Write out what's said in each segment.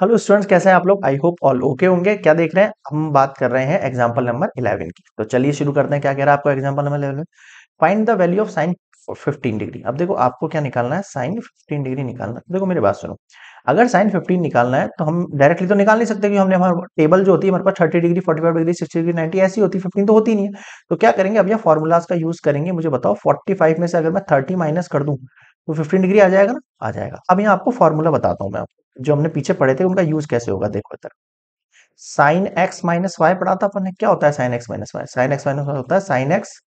hello students कैसे हैं आप लोग आई होप ऑल ओके होंगे क्या देख रहे हैं हम बात कर रहे हैं एग्जांपल नंबर 11 की तो चलिए शुरू करते हैं क्या कह रहा है आपको example number 11 find the value of sine 15 degree अब देखो आपको क्या निकालना है साइन 15 डिग्री निकालना देखो मेरी बात सुनो अगर साइन 15 निकालना है तो हम डायरेक्टली तो निकाल नहीं सकते कि हमने हमारे टेबल जो होती है हमारे पास thirty degree forty five degree sixty degree ninety ऐसी होती है तो होती नहीं है तो क्या करेंगे अब यह फॉर्मूलाज का यूज करेंगे मुझे बताओ फोर्टी फाइव में से अगर मैं थर्टी माइनस कर दूँ तो फिफ्टीन डिग्री आ जाएगा ना आ जाएगा अब यहाँ आपको फॉर्मूला बताता हूँ मैं आपको जो हमने पीछे पढ़े थे उनका यूज कैसे होगा देखो इधर साइन एक्स माइनस वाई पढ़ा था अपने क्या होता है sine x minus y sine x minus y होता है sine x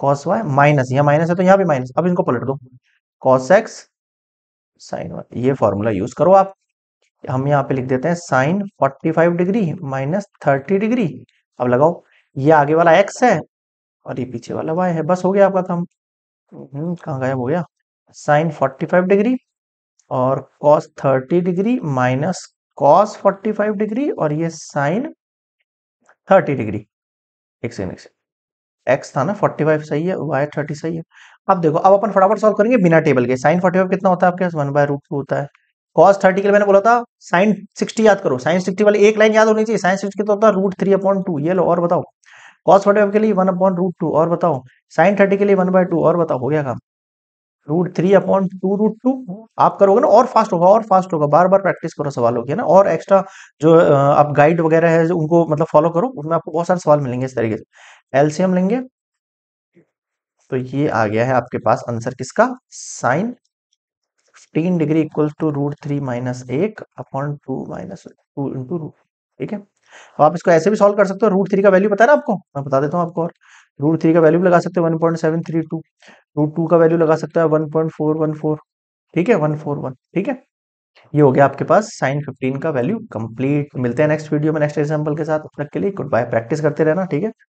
cos y minus यहाँ माइनस है तो यहाँ भी माइनस अब इनको पलट दो कॉस एक्स साइन वाई ये फॉर्मूला यूज करो आप हम यहाँ पे लिख देते हैं sine 45 degree minus thirty degree अब लगाओ ये आगे वाला एक्स है और ये पीछे वाला वाई है बस हो गया आपका काम हम्म, कहाँ गायब हो गया साइन 45 डिग्री और cos 30 degree minus cos 45 degree और ये साइन 30 डिग्री एक सेकेंड एक सेकेंड एक्स था ना 45 सही है वाई 30 सही है अब देखो अब अपन फटाफट सॉल्व करेंगे बिना टेबल के साइन 45 कितना होता है आपके पास वन बाय रूट होता है कॉस थर्टी के लिए मैंने बोला था साइन सिक्सटी याद करो साइन सिक्सटी वाली एक लाइन याद होनी चाहिए साइन सिक्सटी कितना होता है रूट थ्री अपॉइंट टू ये लो और बताओ कॉस फोर्टी के लिए वन अपॉइंट रूट टू और बताओ साइन थर्टी के लिए वन बाय टू और बताओ हो गया काम root three upon two root two आप करोगे ना और फास्ट होगा और फास्ट होगा बार बार प्रैक्टिस करो सवाल हो गया ना और एक्स्ट्रा जो आप गाइड वगैरह है उनको मतलब फॉलो करो उसमें आपको बहुत सारे सवाल मिलेंगे इस तरीके से एलसीएम लेंगे तो ये आ गया है आपके पास आंसर किसका sine fifteen degree equal to root three minus एक upon two minus two into root ठीक है तो आप इसको ऐसे भी सॉल्व कर सकते हो रूट थ्री का वैल्यू पता है ना आपको मैं बता देता हूँ आपको और रूट थ्री का वैल्यू लगा सकते हैं one point seven three two root two का वैल्यू लगा सकता है one point four one four ठीक है वन फोर वन ठीक है ये हो गया आपके पास साइन फिफ्टीन का वैल्यू कंप्लीट मिलते हैं नेक्स्ट वीडियो में नेक्स्ट एग्जाम्पल के साथ तब तक के लिए गुड बाय प्रैक्टिस करते रहना ठीक है